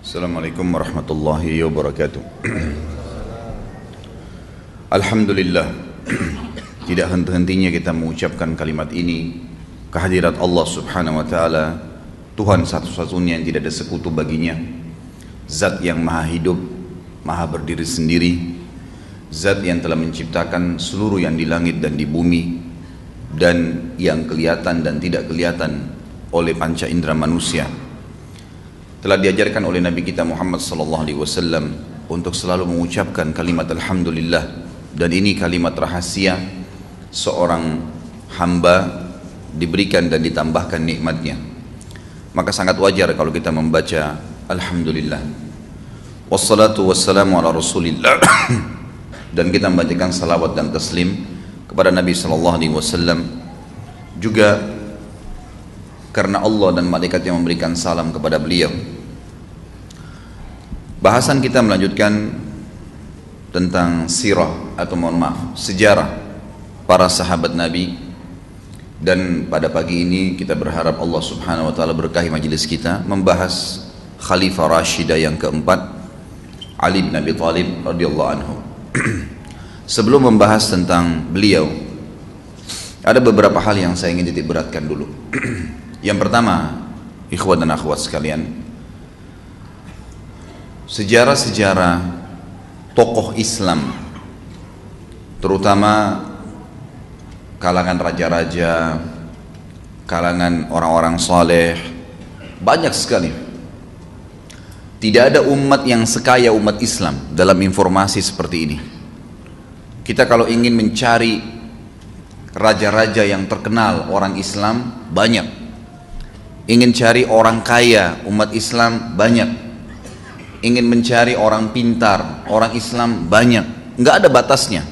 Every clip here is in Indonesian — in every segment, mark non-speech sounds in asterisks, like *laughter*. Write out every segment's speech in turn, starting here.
Assalamualaikum warahmatullahi wabarakatuh *clears throat* Alhamdulillah *clears throat* Tidak henti-hentinya kita mengucapkan kalimat ini Kehadirat Allah subhanahu wa ta'ala Tuhan satu-satunya yang tidak ada sekutu baginya Zat yang maha hidup Maha berdiri sendiri Zat yang telah menciptakan seluruh yang di langit dan di bumi Dan yang kelihatan dan tidak kelihatan Oleh panca indera manusia telah diajarkan oleh Nabi kita Muhammad sallallahu alaihi wasallam untuk selalu mengucapkan kalimat alhamdulillah dan ini kalimat rahasia seorang hamba diberikan dan ditambahkan nikmatnya. Maka sangat wajar kalau kita membaca alhamdulillah. Wassalatu wassalamu ala Rasulillah *coughs* dan kita membacakan salawat dan taslim kepada Nabi sallallahu alaihi wasallam juga karena Allah dan malaikat yang memberikan salam kepada beliau. Bahasan kita melanjutkan tentang sirah atau mohon maaf, sejarah para sahabat Nabi dan pada pagi ini kita berharap Allah Subhanahu wa taala berkahi majelis kita membahas khalifah Rashidah yang keempat Ali bin Abi Thalib radhiyallahu anhu. *clears throat* Sebelum membahas tentang beliau ada beberapa hal yang saya ingin titik beratkan dulu. *clears throat* Yang pertama, ikhwat dan akhwat sekalian, sejarah-sejarah tokoh Islam, terutama kalangan raja-raja, kalangan orang-orang saleh, banyak sekali. Tidak ada umat yang sekaya umat Islam dalam informasi seperti ini. Kita kalau ingin mencari raja-raja yang terkenal orang Islam banyak ingin cari orang kaya, umat Islam banyak. Ingin mencari orang pintar, orang Islam banyak. Nggak ada batasnya.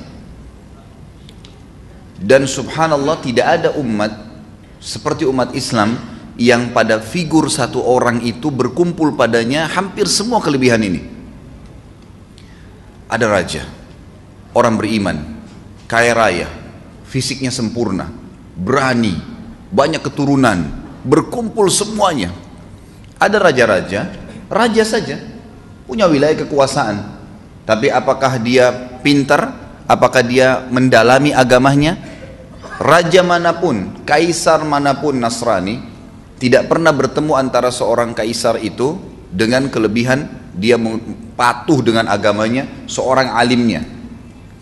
Dan subhanallah tidak ada umat seperti umat Islam yang pada figur satu orang itu berkumpul padanya hampir semua kelebihan ini. Ada raja, orang beriman, kaya raya, fisiknya sempurna, berani, banyak keturunan, berkumpul semuanya. Ada raja-raja, raja saja punya wilayah kekuasaan. Tapi apakah dia pintar? Apakah dia mendalami agamanya? Raja manapun, kaisar manapun Nasrani tidak pernah bertemu antara seorang kaisar itu dengan kelebihan dia patuh dengan agamanya seorang alimnya.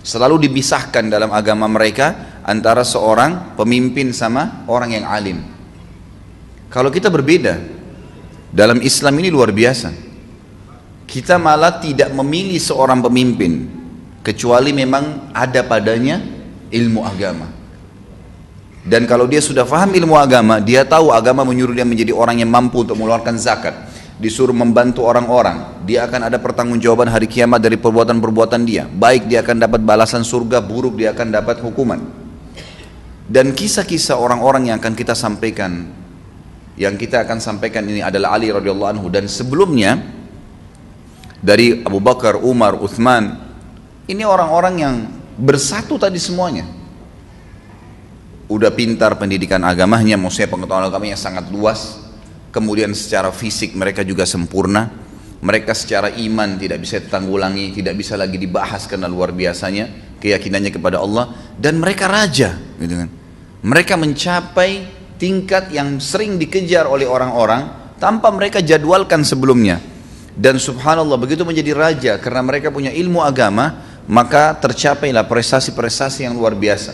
Selalu dibisahkan dalam agama mereka antara seorang pemimpin sama orang yang alim. Kalau kita berbeda, dalam Islam ini luar biasa. Kita malah tidak memilih seorang pemimpin, kecuali memang ada padanya ilmu agama. Dan kalau dia sudah faham ilmu agama, dia tahu agama menyuruh dia menjadi orang yang mampu untuk mengeluarkan zakat, disuruh membantu orang-orang, dia akan ada pertanggungjawaban hari kiamat dari perbuatan-perbuatan dia. Baik dia akan dapat balasan surga, buruk dia akan dapat hukuman. Dan kisah-kisah orang-orang yang akan kita sampaikan yang kita akan sampaikan ini adalah Ali radhiyallahu anhu dan sebelumnya dari Abu Bakar, Umar, Uthman ini orang-orang yang bersatu tadi semuanya udah pintar pendidikan agamanya maksudnya pengetahuan agamanya sangat luas kemudian secara fisik mereka juga sempurna mereka secara iman tidak bisa ditanggulangi tidak bisa lagi dibahas karena luar biasanya keyakinannya kepada Allah dan mereka raja gitu kan mereka mencapai tingkat yang sering dikejar oleh orang-orang tanpa mereka jadwalkan sebelumnya. Dan subhanallah begitu menjadi raja karena mereka punya ilmu agama, maka tercapailah prestasi-prestasi yang luar biasa.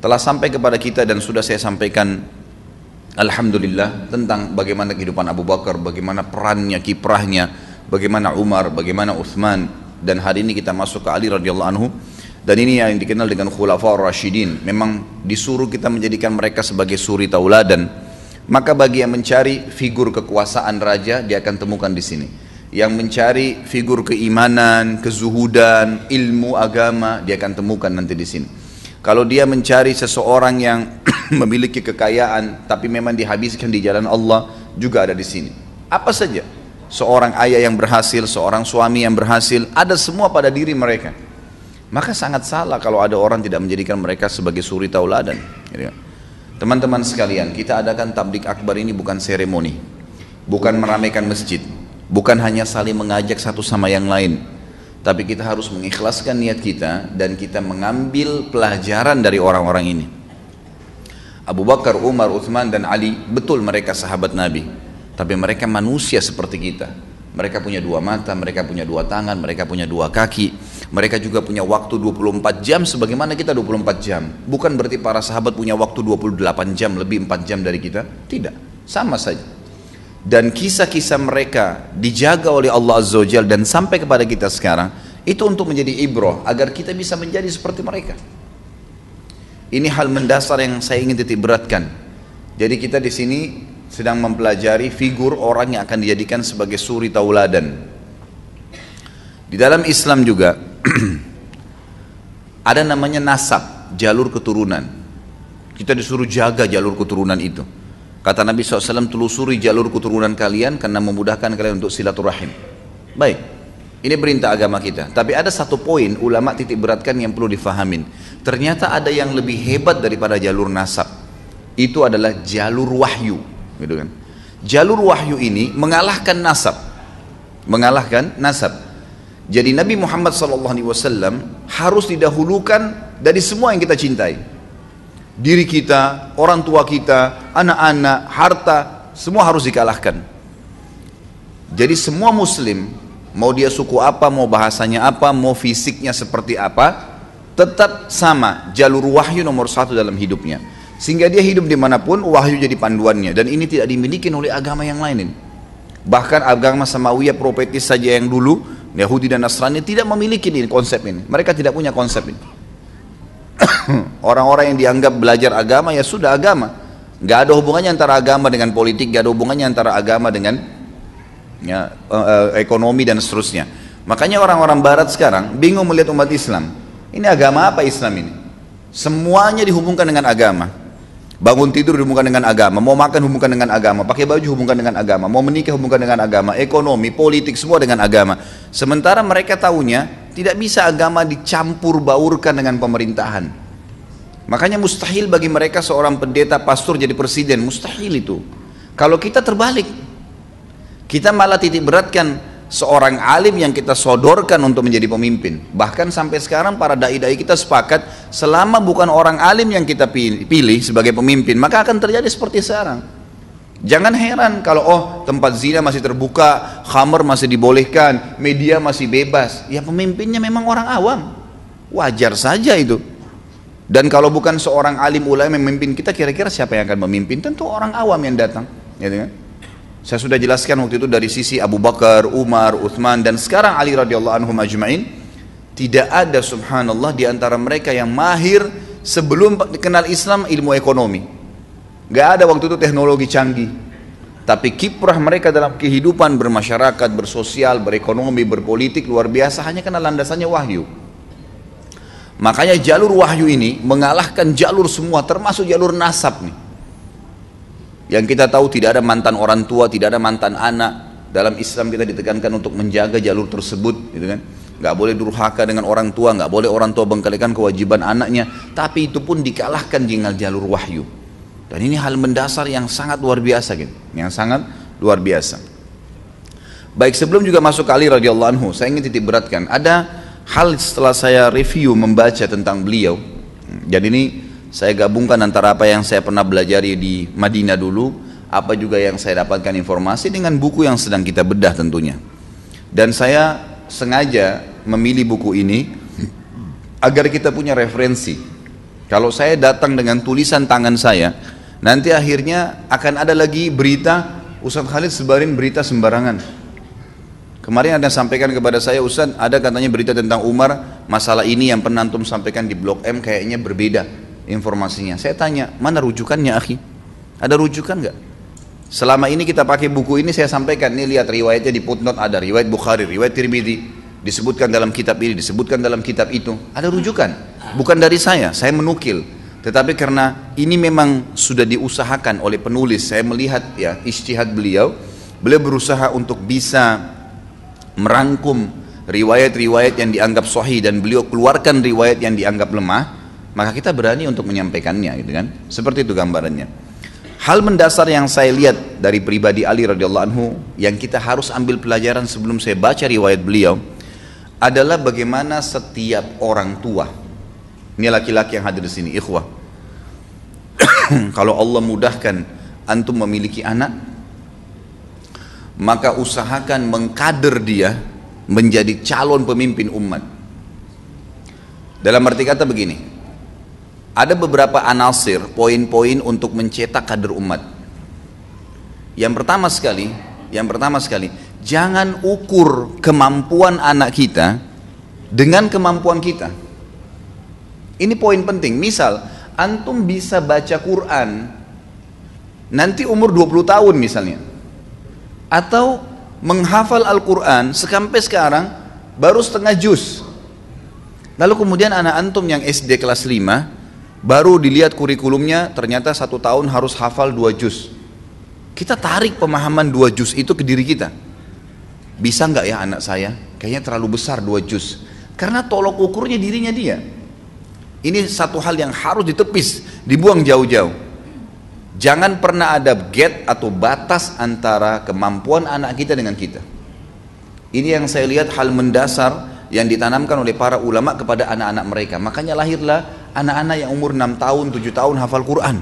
Telah sampai kepada kita dan sudah saya sampaikan Alhamdulillah tentang bagaimana kehidupan Abu Bakar, bagaimana perannya, kiprahnya, bagaimana Umar, bagaimana Uthman dan hari ini kita masuk ke Ali radhiyallahu anhu dan ini yang dikenal dengan khulafa Rashidin. Memang disuruh kita menjadikan mereka sebagai suri tauladan. Maka bagi yang mencari figur kekuasaan raja, dia akan temukan di sini. Yang mencari figur keimanan, kezuhudan, ilmu agama, dia akan temukan nanti di sini. Kalau dia mencari seseorang yang *clears throat* memiliki kekayaan, tapi memang dihabiskan di jalan Allah, juga ada di sini. Apa saja? Seorang ayah yang berhasil, seorang suami yang berhasil, ada semua pada diri mereka maka sangat salah kalau ada orang tidak menjadikan mereka sebagai suri tauladan. Gitu ya. Teman-teman sekalian, kita adakan tablik akbar ini bukan seremoni, bukan meramaikan masjid, bukan hanya saling mengajak satu sama yang lain, tapi kita harus mengikhlaskan niat kita dan kita mengambil pelajaran dari orang-orang ini. Abu Bakar, Umar, Uthman dan Ali betul mereka sahabat Nabi, tapi mereka manusia seperti kita. Mereka punya dua mata, mereka punya dua tangan, mereka punya dua kaki mereka juga punya waktu 24 jam sebagaimana kita 24 jam. Bukan berarti para sahabat punya waktu 28 jam lebih 4 jam dari kita. Tidak, sama saja. Dan kisah-kisah mereka dijaga oleh Allah Azza wa dan sampai kepada kita sekarang itu untuk menjadi ibroh agar kita bisa menjadi seperti mereka. Ini hal mendasar yang saya ingin titik beratkan. Jadi kita di sini sedang mempelajari figur orang yang akan dijadikan sebagai suri tauladan. Di dalam Islam juga *clears throat* ada namanya nasab, jalur keturunan. Kita disuruh jaga jalur keturunan itu. Kata Nabi SAW, telusuri jalur keturunan kalian karena memudahkan kalian untuk silaturahim. Baik, ini perintah agama kita. Tapi ada satu poin ulama titik beratkan yang perlu difahamin. Ternyata ada yang lebih hebat daripada jalur nasab. Itu adalah jalur wahyu. Gitu kan. Jalur wahyu ini mengalahkan nasab. Mengalahkan nasab. Jadi Nabi Muhammad SAW harus didahulukan dari semua yang kita cintai. Diri kita, orang tua kita, anak-anak, harta, semua harus dikalahkan. Jadi semua muslim, mau dia suku apa, mau bahasanya apa, mau fisiknya seperti apa, tetap sama jalur wahyu nomor satu dalam hidupnya. Sehingga dia hidup dimanapun, wahyu jadi panduannya. Dan ini tidak dimiliki oleh agama yang lain. Bahkan agama Samawiyah profetis saja yang dulu, Yahudi dan Nasrani tidak memiliki ini konsep ini. Mereka tidak punya konsep ini. *coughs* Orang-orang yang dianggap belajar agama ya sudah agama. Gak ada hubungannya antara agama dengan politik, gak ada hubungannya antara agama dengan ya, uh, ekonomi dan seterusnya. Makanya orang-orang Barat sekarang bingung melihat umat Islam. Ini agama apa Islam ini? Semuanya dihubungkan dengan agama. Bangun tidur dihubungkan dengan agama, mau makan hubungkan dengan agama, pakai baju hubungkan dengan agama, mau menikah hubungkan dengan agama, ekonomi, politik semua dengan agama. Sementara mereka tahunya tidak bisa agama dicampur baurkan dengan pemerintahan. Makanya mustahil bagi mereka seorang pendeta pastor jadi presiden, mustahil itu. Kalau kita terbalik, kita malah titik beratkan seorang alim yang kita sodorkan untuk menjadi pemimpin. Bahkan sampai sekarang para dai-dai kita sepakat selama bukan orang alim yang kita pilih, sebagai pemimpin, maka akan terjadi seperti sekarang. Jangan heran kalau oh tempat zina masih terbuka, khamer masih dibolehkan, media masih bebas. Ya pemimpinnya memang orang awam. Wajar saja itu. Dan kalau bukan seorang alim ulama yang memimpin kita, kira-kira siapa yang akan memimpin? Tentu orang awam yang datang. Gitu kan? Saya sudah jelaskan waktu itu dari sisi Abu Bakar, Umar, Uthman dan sekarang Ali radhiyallahu anhu majma'in tidak ada subhanallah di antara mereka yang mahir sebelum kenal Islam ilmu ekonomi. Gak ada waktu itu teknologi canggih. Tapi kiprah mereka dalam kehidupan bermasyarakat, bersosial, berekonomi, berpolitik luar biasa hanya karena landasannya wahyu. Makanya jalur wahyu ini mengalahkan jalur semua termasuk jalur nasab nih yang kita tahu tidak ada mantan orang tua, tidak ada mantan anak. Dalam Islam kita ditekankan untuk menjaga jalur tersebut, gitu kan? Gak boleh durhaka dengan orang tua, gak boleh orang tua bengkalikan kewajiban anaknya. Tapi itu pun dikalahkan dengan jalur wahyu. Dan ini hal mendasar yang sangat luar biasa, gitu. Yang sangat luar biasa. Baik sebelum juga masuk Ali radhiyallahu anhu, saya ingin titik beratkan. Ada hal setelah saya review membaca tentang beliau. Hmm, jadi ini saya gabungkan antara apa yang saya pernah belajar di Madinah dulu, apa juga yang saya dapatkan informasi dengan buku yang sedang kita bedah tentunya. Dan saya sengaja memilih buku ini agar kita punya referensi. Kalau saya datang dengan tulisan tangan saya, nanti akhirnya akan ada lagi berita Ustaz Khalid sebarin berita sembarangan. Kemarin ada sampaikan kepada saya Ustaz, ada katanya berita tentang Umar masalah ini yang penantum sampaikan di Blok M kayaknya berbeda informasinya. Saya tanya, mana rujukannya akhi? Ada rujukan nggak? Selama ini kita pakai buku ini saya sampaikan, nih lihat riwayatnya di footnote ada riwayat Bukhari, riwayat Tirmidzi, disebutkan dalam kitab ini, disebutkan dalam kitab itu. Ada rujukan, bukan dari saya, saya menukil. Tetapi karena ini memang sudah diusahakan oleh penulis, saya melihat ya istihad beliau, beliau berusaha untuk bisa merangkum riwayat-riwayat yang dianggap sahih dan beliau keluarkan riwayat yang dianggap lemah maka kita berani untuk menyampaikannya gitu kan seperti itu gambarannya hal mendasar yang saya lihat dari pribadi Ali radhiyallahu anhu yang kita harus ambil pelajaran sebelum saya baca riwayat beliau adalah bagaimana setiap orang tua ini laki-laki yang hadir di sini ikhwah *coughs* kalau Allah mudahkan antum memiliki anak maka usahakan mengkader dia menjadi calon pemimpin umat dalam arti kata begini ada beberapa anasir, poin-poin untuk mencetak kader umat. Yang pertama sekali, yang pertama sekali, jangan ukur kemampuan anak kita dengan kemampuan kita. Ini poin penting. Misal, antum bisa baca Quran nanti umur 20 tahun misalnya. Atau menghafal Al-Quran sekampai sekarang baru setengah juz. Lalu kemudian anak antum yang SD kelas 5 Baru dilihat kurikulumnya ternyata satu tahun harus hafal dua juz. Kita tarik pemahaman dua juz itu ke diri kita. Bisa nggak ya anak saya? Kayaknya terlalu besar dua juz. Karena tolok ukurnya dirinya dia. Ini satu hal yang harus ditepis, dibuang jauh-jauh. Jangan pernah ada get atau batas antara kemampuan anak kita dengan kita. Ini yang saya lihat hal mendasar yang ditanamkan oleh para ulama kepada anak-anak mereka. Makanya lahirlah anak-anak yang umur 6 tahun, 7 tahun hafal Quran.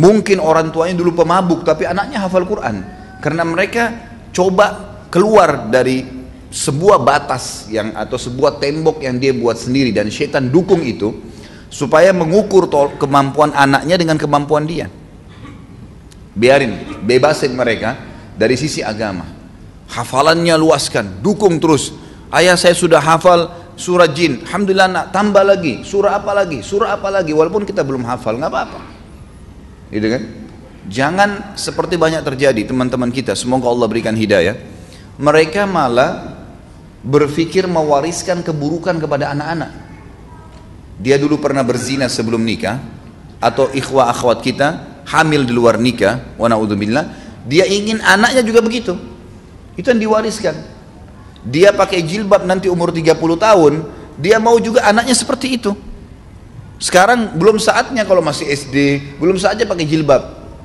Mungkin orang tuanya dulu pemabuk, tapi anaknya hafal Quran. Karena mereka coba keluar dari sebuah batas yang atau sebuah tembok yang dia buat sendiri dan setan dukung itu supaya mengukur tol kemampuan anaknya dengan kemampuan dia. Biarin, bebasin mereka dari sisi agama. Hafalannya luaskan, dukung terus. Ayah saya sudah hafal surah jin alhamdulillah nak tambah lagi surah apa lagi surah apa lagi walaupun kita belum hafal nggak apa-apa gitu kan jangan seperti banyak terjadi teman-teman kita semoga Allah berikan hidayah mereka malah berpikir mewariskan keburukan kepada anak-anak dia dulu pernah berzina sebelum nikah atau ikhwah akhwat kita hamil di luar nikah wa dia ingin anaknya juga begitu itu yang diwariskan dia pakai jilbab nanti umur 30 tahun, dia mau juga anaknya seperti itu. Sekarang belum saatnya kalau masih SD, belum saatnya pakai jilbab.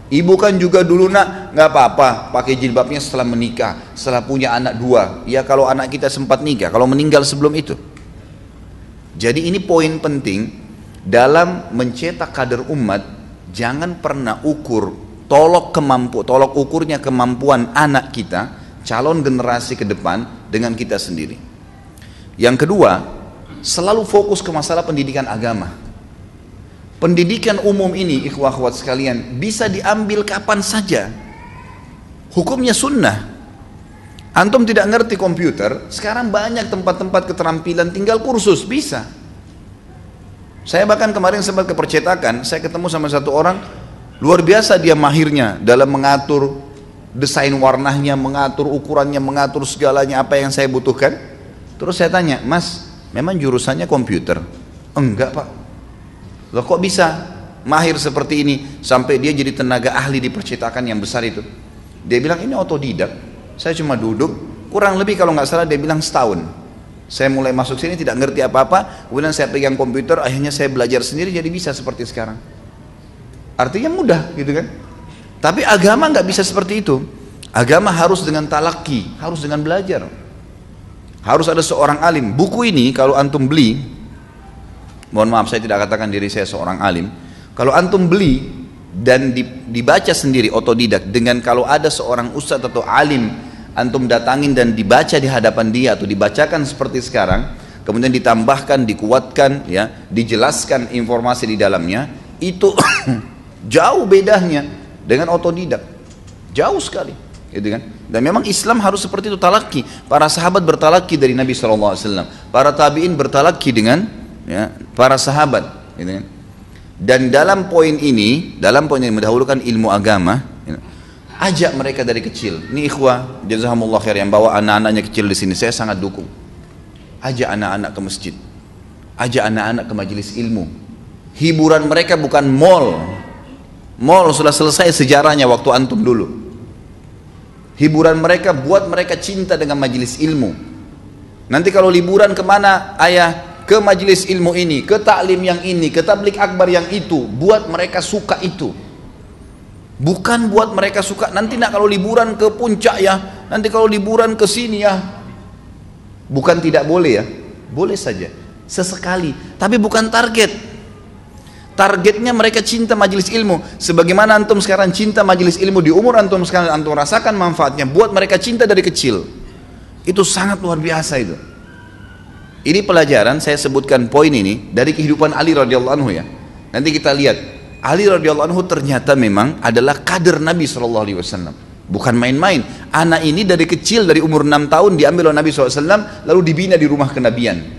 Ibu kan juga dulu nak nggak apa-apa pakai jilbabnya setelah menikah, setelah punya anak dua. Ya kalau anak kita sempat nikah, kalau meninggal sebelum itu. Jadi ini poin penting dalam mencetak kader umat, jangan pernah ukur tolok kemampu, tolok ukurnya kemampuan anak kita calon generasi ke depan dengan kita sendiri. Yang kedua, selalu fokus ke masalah pendidikan agama. Pendidikan umum ini, ikhwah akhwat sekalian, bisa diambil kapan saja. Hukumnya sunnah. Antum tidak ngerti komputer, sekarang banyak tempat-tempat keterampilan tinggal kursus, bisa. Saya bahkan kemarin sempat kepercetakan, saya ketemu sama satu orang, luar biasa dia mahirnya dalam mengatur desain warnanya mengatur ukurannya mengatur segalanya apa yang saya butuhkan terus saya tanya mas memang jurusannya komputer enggak pak loh kok bisa mahir seperti ini sampai dia jadi tenaga ahli di percetakan yang besar itu dia bilang ini otodidak saya cuma duduk kurang lebih kalau nggak salah dia bilang setahun saya mulai masuk sini tidak ngerti apa-apa kemudian saya pegang komputer akhirnya saya belajar sendiri jadi bisa seperti sekarang artinya mudah gitu kan tapi agama nggak bisa seperti itu. Agama harus dengan talaki, harus dengan belajar. Harus ada seorang alim. Buku ini kalau antum beli, mohon maaf saya tidak katakan diri saya seorang alim. Kalau antum beli dan dibaca sendiri otodidak dengan kalau ada seorang ustadz atau alim antum datangin dan dibaca di hadapan dia atau dibacakan seperti sekarang, kemudian ditambahkan, dikuatkan, ya, dijelaskan informasi di dalamnya, itu *coughs* jauh bedanya dengan otodidak. Jauh sekali, gitu kan? Dan memang Islam harus seperti itu talaki. Para sahabat bertalaki dari Nabi SAW. Para tabiin bertalaki dengan ya, para sahabat. Gitu kan? Dan dalam poin ini, dalam poin yang mendahulukan ilmu agama, gitu, ajak mereka dari kecil. Ini ikhwah, jazakumullah khair yang bawa anak-anaknya kecil di sini. Saya sangat dukung. Ajak anak-anak ke masjid. Ajak anak-anak ke majelis ilmu. Hiburan mereka bukan mall, Mall sudah selesai sejarahnya waktu antum dulu. Hiburan mereka buat mereka cinta dengan majelis ilmu. Nanti kalau liburan kemana ayah? Ke majelis ilmu ini, ke taklim yang ini, ke tablik akbar yang itu. Buat mereka suka itu. Bukan buat mereka suka. Nanti nak kalau liburan ke puncak ya. Nanti kalau liburan ke sini ya. Bukan tidak boleh ya. Boleh saja. Sesekali. Tapi bukan target Targetnya mereka cinta majelis ilmu. Sebagaimana antum sekarang cinta majelis ilmu di umur antum sekarang antum rasakan manfaatnya. Buat mereka cinta dari kecil. Itu sangat luar biasa itu. Ini pelajaran saya sebutkan poin ini dari kehidupan Ali radhiyallahu anhu ya. Nanti kita lihat Ali radhiyallahu anhu ternyata memang adalah kader Nabi Shallallahu alaihi wasallam. Bukan main-main. Anak ini dari kecil dari umur 6 tahun diambil oleh Nabi SAW lalu dibina di rumah kenabian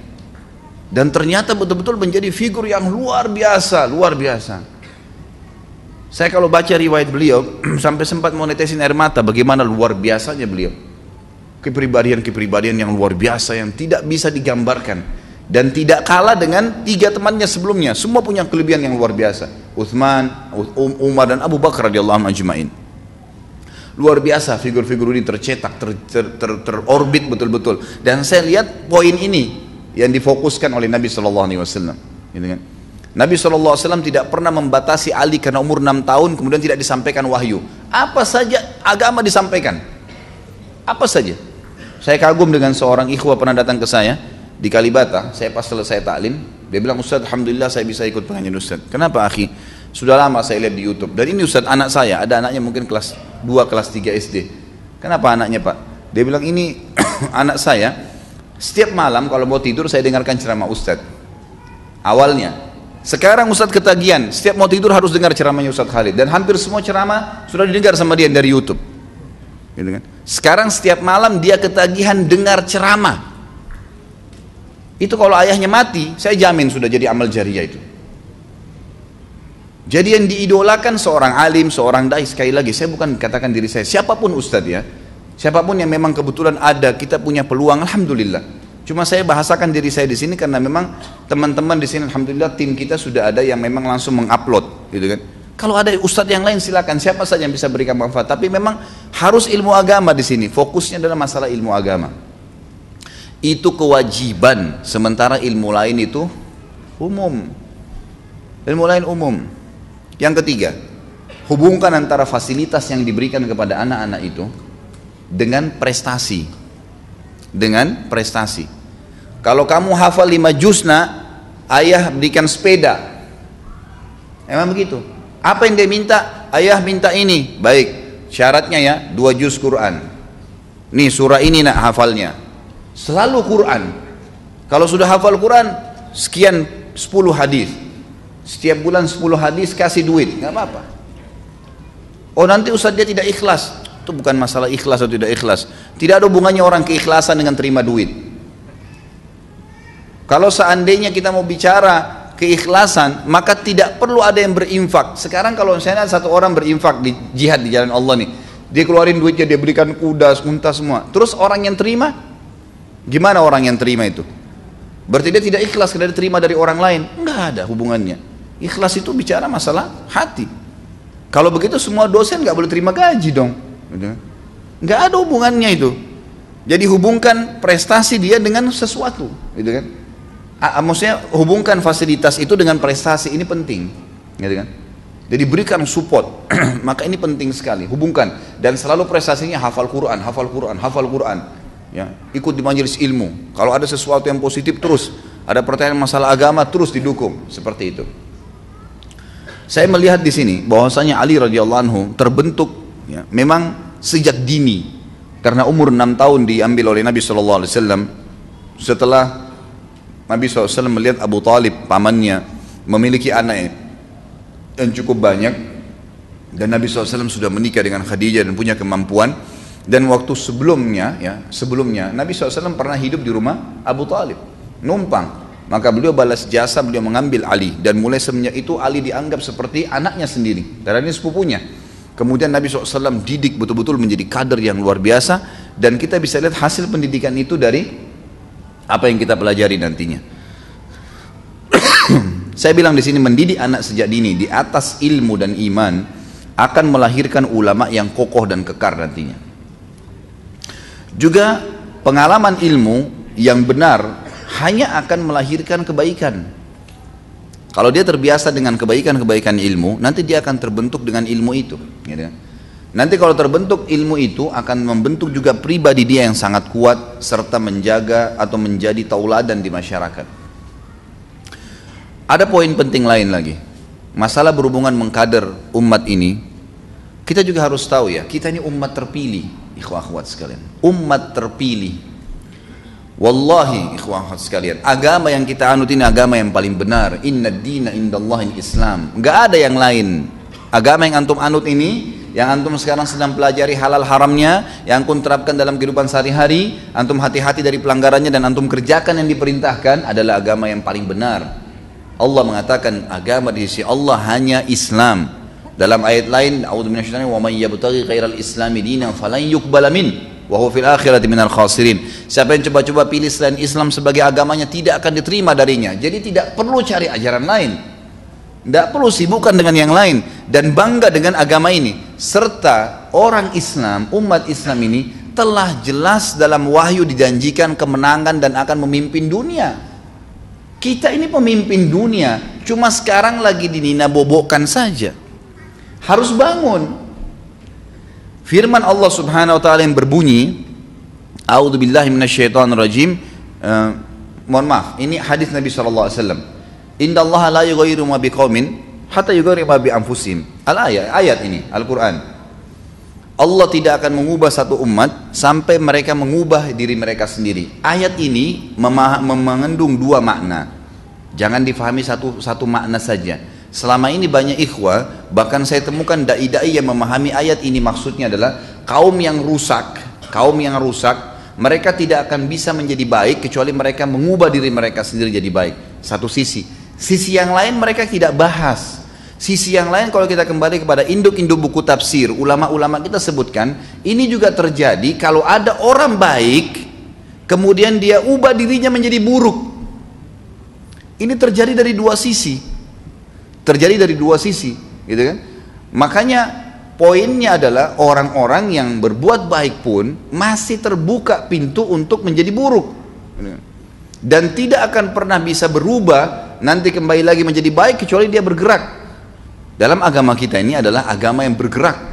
dan ternyata betul-betul menjadi figur yang luar biasa, luar biasa. Saya kalau baca riwayat beliau *clears throat* sampai sempat monetesin air mata bagaimana luar biasanya beliau. Kepribadian-kepribadian yang luar biasa yang tidak bisa digambarkan dan tidak kalah dengan tiga temannya sebelumnya. Semua punya kelebihan yang luar biasa. Uthman, um-, Umar dan Abu Bakar radhiyallahu anhu Luar biasa figur-figur ini tercetak, ter, ter, ter, terorbit betul-betul. Dan saya lihat poin ini, yang difokuskan oleh Nabi Shallallahu Alaihi Wasallam. Gitu kan? Nabi Shallallahu Alaihi Wasallam tidak pernah membatasi Ali karena umur 6 tahun kemudian tidak disampaikan wahyu. Apa saja agama disampaikan. Apa saja. Saya kagum dengan seorang ikhwah pernah datang ke saya di Kalibata. Saya pas selesai taklim, dia bilang Ustaz, alhamdulillah saya bisa ikut pengajian Ustaz. Kenapa, akhi? Sudah lama saya lihat di YouTube. Dan ini Ustaz anak saya, ada anaknya mungkin kelas 2, kelas 3 SD. Kenapa anaknya, Pak? Dia bilang ini *clears throat* anak saya setiap malam kalau mau tidur saya dengarkan ceramah Ustadz. Awalnya. Sekarang Ustadz ketagihan. Setiap mau tidur harus dengar ceramahnya Ustadz Khalid. Dan hampir semua ceramah sudah didengar sama dia dari Youtube. Gitu kan? Sekarang setiap malam dia ketagihan dengar ceramah. Itu kalau ayahnya mati, saya jamin sudah jadi amal jariah itu. Jadi yang diidolakan seorang alim, seorang dai, sekali lagi saya bukan katakan diri saya, siapapun ustadz ya, Siapapun yang memang kebetulan ada, kita punya peluang, alhamdulillah. Cuma saya bahasakan diri saya di sini karena memang teman-teman di sini alhamdulillah tim kita sudah ada yang memang langsung mengupload, gitu kan. Kalau ada ustadz yang lain silakan siapa saja yang bisa berikan manfaat. Tapi memang harus ilmu agama di sini. Fokusnya adalah masalah ilmu agama. Itu kewajiban. Sementara ilmu lain itu umum. Ilmu lain umum. Yang ketiga, hubungkan antara fasilitas yang diberikan kepada anak-anak itu dengan prestasi. Dengan prestasi. Kalau kamu hafal lima juzna, ayah berikan sepeda. Emang begitu. Apa yang dia minta? Ayah minta ini. Baik. Syaratnya ya, dua juz Quran. Nih surah ini nak hafalnya. Selalu Quran. Kalau sudah hafal Quran, sekian sepuluh hadis. Setiap bulan sepuluh hadis kasih duit, nggak apa-apa. Oh nanti Ustaz dia tidak ikhlas. Itu bukan masalah ikhlas atau tidak ikhlas. Tidak ada hubungannya orang keikhlasan dengan terima duit. Kalau seandainya kita mau bicara keikhlasan, maka tidak perlu ada yang berinfak. Sekarang kalau misalnya satu orang berinfak di jihad di jalan Allah nih, dia keluarin duitnya, dia berikan kuda, unta semua. Terus orang yang terima, gimana orang yang terima itu? Berarti dia tidak ikhlas karena diterima dari orang lain. Enggak ada hubungannya. Ikhlas itu bicara masalah hati. Kalau begitu semua dosen nggak boleh terima gaji dong nggak ada hubungannya itu jadi hubungkan prestasi dia dengan sesuatu gitu kan maksudnya hubungkan fasilitas itu dengan prestasi ini penting gitu kan jadi berikan support *clears throat* maka ini penting sekali hubungkan dan selalu prestasinya hafal Quran hafal Quran hafal Quran ya ikut di majelis ilmu kalau ada sesuatu yang positif terus ada pertanyaan masalah agama terus didukung seperti itu saya melihat di sini bahwasanya Ali radhiyallahu anhu terbentuk ya, memang sejak dini karena umur 6 tahun diambil oleh Nabi SAW setelah Nabi SAW melihat Abu Talib pamannya memiliki anak yang cukup banyak dan Nabi SAW sudah menikah dengan Khadijah dan punya kemampuan dan waktu sebelumnya ya sebelumnya Nabi SAW pernah hidup di rumah Abu Talib numpang maka beliau balas jasa beliau mengambil Ali dan mulai semenjak itu Ali dianggap seperti anaknya sendiri karena ini sepupunya Kemudian Nabi SAW didik betul-betul menjadi kader yang luar biasa dan kita bisa lihat hasil pendidikan itu dari apa yang kita pelajari nantinya. *coughs* Saya bilang di sini mendidik anak sejak dini di atas ilmu dan iman akan melahirkan ulama yang kokoh dan kekar nantinya. Juga pengalaman ilmu yang benar hanya akan melahirkan kebaikan. Kalau dia terbiasa dengan kebaikan-kebaikan ilmu, nanti dia akan terbentuk dengan ilmu itu. Gitu. Ya. Nanti kalau terbentuk ilmu itu akan membentuk juga pribadi dia yang sangat kuat serta menjaga atau menjadi tauladan di masyarakat. Ada poin penting lain lagi. Masalah berhubungan mengkader umat ini, kita juga harus tahu ya, kita ini umat terpilih, ikhwah kuat sekalian. Umat terpilih. Wallahi ikhwan sekalian, agama yang kita anut ini agama yang paling benar. Inna dina indallahi Islam. Gak ada yang lain. Agama yang antum anut ini, yang antum sekarang sedang pelajari halal haramnya, yang antum terapkan dalam kehidupan sehari-hari, antum hati-hati dari pelanggarannya dan antum kerjakan yang diperintahkan adalah agama yang paling benar. Allah mengatakan agama di sisi Allah hanya Islam. Dalam ayat lain, "A'udzu minasyaitonir wa may yabtaghi ghairal islami dinan falan Wahyu fil akhirat minal khasirin. Siapa yang coba-coba pilih selain Islam sebagai agamanya tidak akan diterima darinya. Jadi tidak perlu cari ajaran lain. Tidak perlu sibukkan dengan yang lain dan bangga dengan agama ini. Serta orang Islam, umat Islam ini telah jelas dalam wahyu dijanjikan kemenangan dan akan memimpin dunia. Kita ini pemimpin dunia, cuma sekarang lagi dinina bobokkan saja. Harus bangun, Firman Allah Subhanahu wa taala yang berbunyi A'udzubillahi minasyaitonirrajim. Uh, mohon maaf, ini hadis Nabi sallallahu alaihi wasallam. Inna Allah la yughayyiru ma biqaumin hatta yughayyiru ma bi anfusihim. Al ayat, ayat ini Al-Qur'an. Allah tidak akan mengubah satu umat sampai mereka mengubah diri mereka sendiri. Ayat ini mengandung dua makna. Jangan difahami satu satu makna saja. Selama ini banyak ikhwah, bahkan saya temukan dai-dai yang memahami ayat ini maksudnya adalah kaum yang rusak, kaum yang rusak, mereka tidak akan bisa menjadi baik kecuali mereka mengubah diri mereka sendiri jadi baik. Satu sisi. Sisi yang lain mereka tidak bahas. Sisi yang lain kalau kita kembali kepada induk-induk buku tafsir, ulama-ulama kita sebutkan, ini juga terjadi kalau ada orang baik, kemudian dia ubah dirinya menjadi buruk. Ini terjadi dari dua sisi terjadi dari dua sisi gitu kan makanya poinnya adalah orang-orang yang berbuat baik pun masih terbuka pintu untuk menjadi buruk dan tidak akan pernah bisa berubah nanti kembali lagi menjadi baik kecuali dia bergerak dalam agama kita ini adalah agama yang bergerak